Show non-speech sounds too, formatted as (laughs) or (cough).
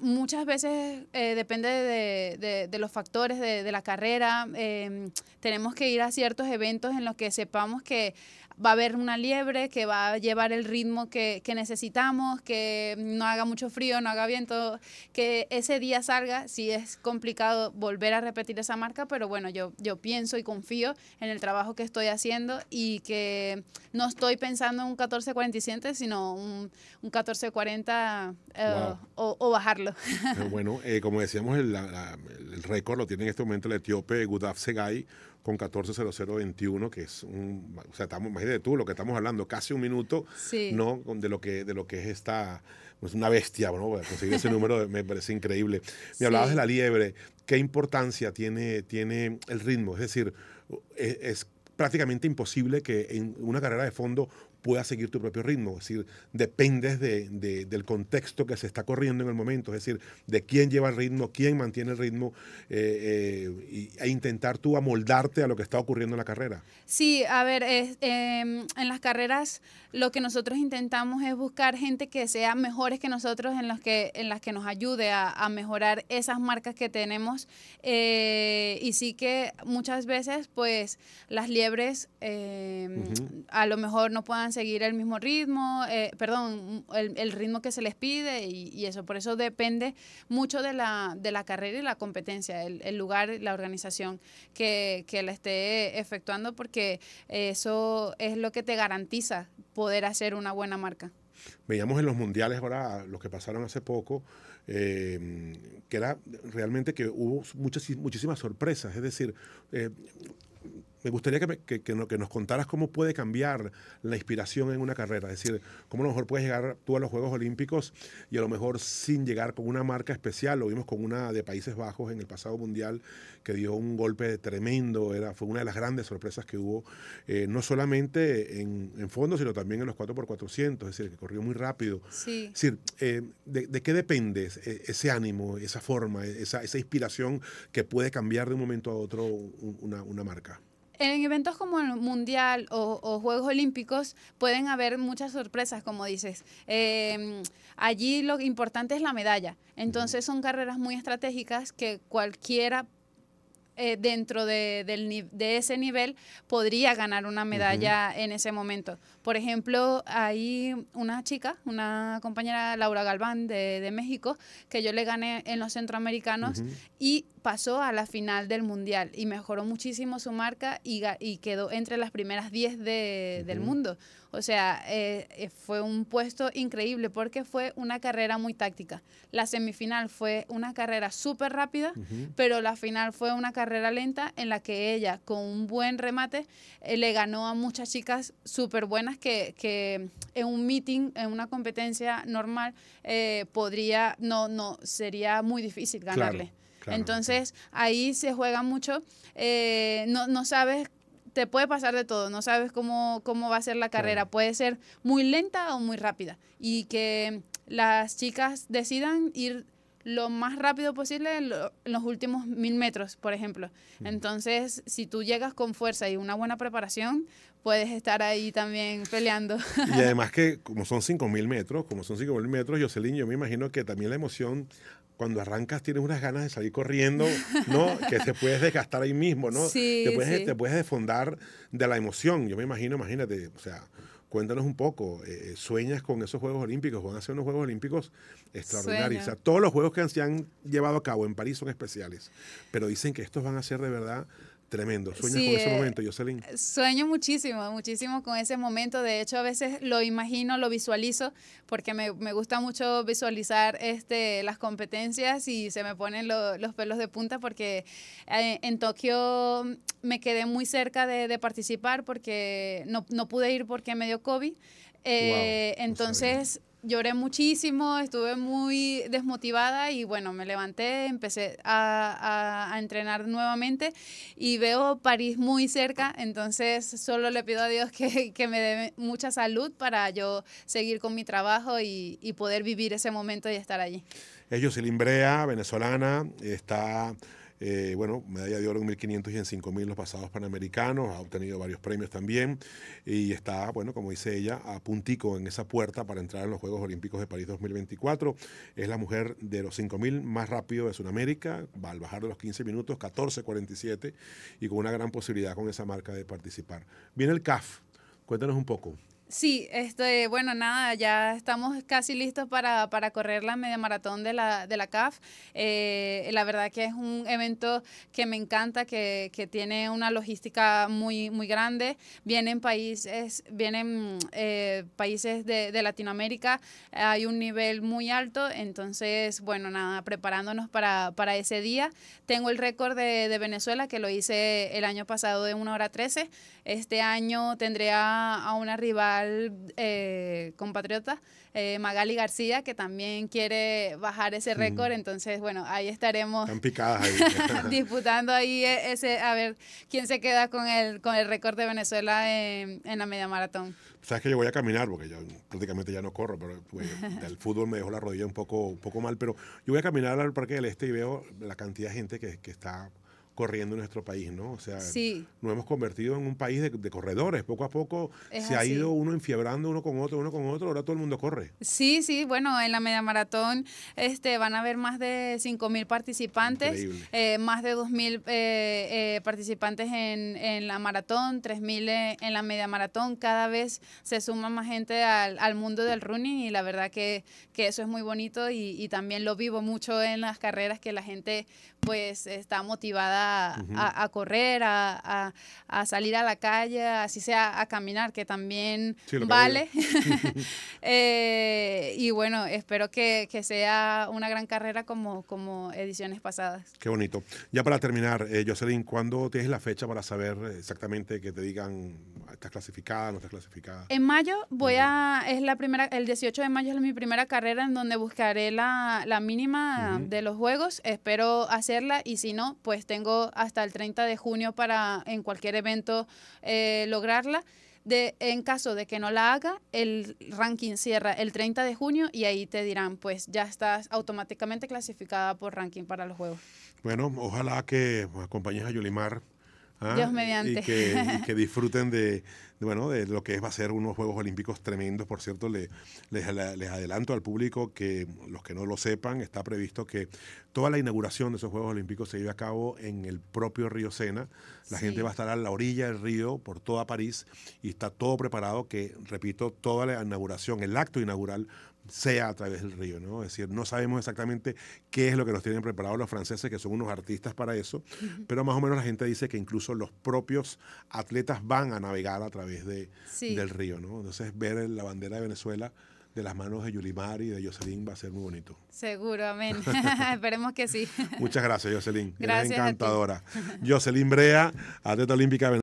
muchas veces eh, depende de, los factores de, la carrera. Em, tenemos que ir a ciertos eventos en los que sepamos que va a haber una liebre que va a llevar el ritmo que, que necesitamos, que no haga mucho frío, no haga viento, que ese día salga. si es complicado volver a repetir esa marca, pero bueno, yo, yo pienso y confío en el trabajo que estoy haciendo y que no estoy pensando en un 1447, sino un, un 1440 eh, o, bajarlo. Bueno, eh, como decíamos, el, el récord lo tiene en este momento el etíope Gudaf Segay con 140021, que es un, o sea, estamos, imagínate tú lo que estamos hablando, casi un minuto, ¿no? De lo que, de lo que es esta, pues una bestia, ¿no? Conseguir ese (laughs) número eh, me parece increíble. Me hablabas de la liebre, ¿qué importancia tiene, tiene el ritmo? Es decir, eh, es prácticamente imposible que en una carrera de fondo puedas seguir tu propio ritmo. Es decir, dependes de, del contexto que se está corriendo en el momento, es decir, de quién lleva el ritmo, quién mantiene el ritmo eh, eh, e intentar tú amoldarte a lo que está ocurriendo en la carrera. Sí, a ver, em, en las carreras lo que nosotros intentamos es buscar gente que sea mejores que nosotros, en, los que, en las que nos ayude a, mejorar esas marcas que tenemos. Eh, y sí que muchas veces, pues, las liebres em, a lo mejor no puedan seguir el mismo ritmo, eh, perdón, el, ritmo que se les pide y, eso. Por eso depende mucho de la, de la carrera y la competencia, el, lugar, la organización que, la esté efectuando, porque eso es lo que te garantiza poder hacer una buena marca. Veíamos en los mundiales ahora, los que pasaron hace poco, eh, que era realmente que hubo muchas, muchísimas sorpresas, es decir, eh, me gustaría que, que, nos contaras cómo puede cambiar la inspiración en una carrera. Es decir, cómo a lo mejor puedes llegar tú a los Juegos Olímpicos y a lo mejor sin llegar con una marca especial. Lo vimos con una de Países Bajos en el pasado mundial que dio un golpe tremendo. Era, fue una de las grandes sorpresas que hubo, eh, no solamente en, fondo, sino también en los 4x400. Es decir, que corrió muy rápido. Sí. Es decir, eh, de, qué depende ese ánimo, esa forma, esa, inspiración que puede cambiar de un momento a otro una marca? en eventos como el Mundial o, Juegos Olímpicos pueden haber muchas sorpresas, como dices. Em, allí lo importante es la medalla. Entonces son carreras muy estratégicas que cualquiera eh, dentro de, ese nivel podría ganar una medalla en ese momento. Por ejemplo, hay una chica, una compañera Laura Galván de, México, que yo le gané en los centroamericanos y pasó a la final del Mundial y mejoró muchísimo su marca y, y quedó entre las primeras 10 del mundo. O sea, eh, eh, fue un puesto increíble porque fue una carrera muy táctica. La semifinal fue una carrera súper rápida, pero la final fue una carrera lenta en la que ella, con un buen remate, eh, le ganó a muchas chicas súper buenas que, en un meeting, en una competencia normal, podría, no, no, sería muy difícil ganarle. Entonces ahí se juega mucho, eh, no, sabes te puede pasar de todo, no sabes cómo, cómo va a ser la carrera, puede ser muy lenta o muy rápida. Y que las chicas decidan ir lo más rápido posible en, los últimos mil metros, por ejemplo. Entonces, si tú llegas con fuerza y una buena preparación, puedes estar ahí también peleando. Y además que como son cinco mil metros, como son cinco mil metros, Jocelyn, yo me imagino que también la emoción cuando arrancas tienes unas ganas de salir corriendo, ¿no? (laughs) que te puedes desgastar ahí mismo, ¿no? Sí, te, puedes, te puedes desfondar de la emoción. Yo me imagino, imagínate, o sea, cuéntanos un poco, eh, ¿sueñas con esos Juegos Olímpicos? Van a ser unos Juegos Olímpicos extraordinarios. O sea, todos los Juegos que se han llevado a cabo en París son especiales, pero dicen que estos van a ser de verdad Tremendo. ¿Sueñas con ese eh, momento, Jocelyn? Eh, sueño muchísimo, muchísimo con ese momento. De hecho, a veces lo imagino, lo visualizo, porque me, gusta mucho visualizar este, las competencias y se me ponen los pelos de punta porque eh, en Tokio me quedé muy cerca de, participar porque no, pude ir porque me dio COVID. entonces lloré muchísimo, estuve muy desmotivada y bueno, me levanté, empecé a, a, entrenar nuevamente y veo París muy cerca, entonces solo le pido a Dios que, que me dé mucha salud para yo seguir con mi trabajo y, y poder vivir ese momento y estar allí. Ellos Jocelyn Brea, venezolana, está eh, bueno, medalla de oro en 1500 y en 5000 los pasados panamericanos, ha obtenido varios premios también y está, bueno, como dice ella, a puntico en esa puerta para entrar en los Juegos Olímpicos de París 2024. Es la mujer de los 5000 más rápido de Sudamérica, va al bajar de los 15 minutos, 14.47 y con una gran posibilidad con esa marca de participar. Viene el CAF, cuéntanos un poco. Sí, este, bueno, nada, ya estamos casi listos para, para correr la media maratón de la, de la CAF. Eh, la verdad que es un evento que me encanta, que, tiene una logística muy, muy grande. Vienen países, vienen eh, países de, Latinoamérica, hay un nivel muy alto, entonces, bueno, nada, preparándonos para, ese día. Tengo el récord de, Venezuela, que lo hice el año pasado de 1 hora 13. Este año tendré a, a una rival eh, compatriota eh, Magali García, que también quiere bajar ese récord. Entonces, bueno, ahí estaremos (laughs) disputando ahí e-, ese, a ver quién se queda con el, con el récord de Venezuela en, la media maratón. Sabes que yo voy a caminar, porque yo prácticamente ya no corro, pero pues, (laughs) el fútbol me dejó la rodilla un poco, un poco mal, pero yo voy a caminar al Parque del Este y veo la cantidad de gente que, que está corriendo en nuestro país, ¿no? O sea, nos hemos convertido en un país de, corredores. Poco a poco se ha ido uno enfiebrando uno con otro, uno con otro. Ahora todo el mundo corre. Sí, sí. Bueno, en la media maratón este, van a haber más de 5.000 participantes, eh, más de 2.000 eh, eh, participantes en, la maratón, 3.000 eh, en, la media maratón. Cada vez se suma más gente al, mundo del running y la verdad que, que eso es muy bonito y, y también lo vivo mucho en las carreras que la gente pues está motivada a, correr, a, salir a la calle, así sea a caminar, que también vale. (laughs) (laughs) Eh, y bueno, espero que, sea una gran carrera como, como ediciones pasadas. Qué bonito. Ya para terminar, eh, Jocelyn, ¿cuándo tienes la fecha para saber exactamente que te digan estás clasificada, no estás clasificada. En mayo voy a, es la primera, el 18 de mayo es mi primera carrera en donde buscaré la, mínima de los juegos, espero hacerla y si no, pues tengo hasta el 30 de junio para en cualquier evento eh, lograrla. De, en caso de que no la haga, el ranking cierra el 30 de junio y ahí te dirán, pues ya estás automáticamente clasificada por ranking para los juegos. Bueno, ojalá que acompañes a Yolimar ¿Ah? Dios mediante. Y que, que (laughs) disfruten de, bueno, de lo que va a ser unos Juegos Olímpicos tremendos. Por cierto, les, les, adelanto al público que los que no lo sepan, está previsto que toda la inauguración de esos Juegos Olímpicos se lleve a cabo en el propio río Sena. La gente va a estar a la orilla del río por toda París y está todo preparado que, repito, toda la inauguración, el acto inaugural sea a través del río, ¿no? Es decir, no sabemos exactamente qué es lo que nos tienen preparados los franceses, que son unos artistas para eso, pero más o menos la gente dice que incluso los propios atletas van a navegar a través de, del río, ¿no? Entonces ver la bandera de Venezuela de las manos de Yulimar y de Jocelyn va a ser muy bonito. Seguro, amén. (laughs) (laughs) Esperemos que sí. Muchas gracias, Jocelyn. Gracias. encantadora. Jocelyn Brea, atleta olímpica Venezuela.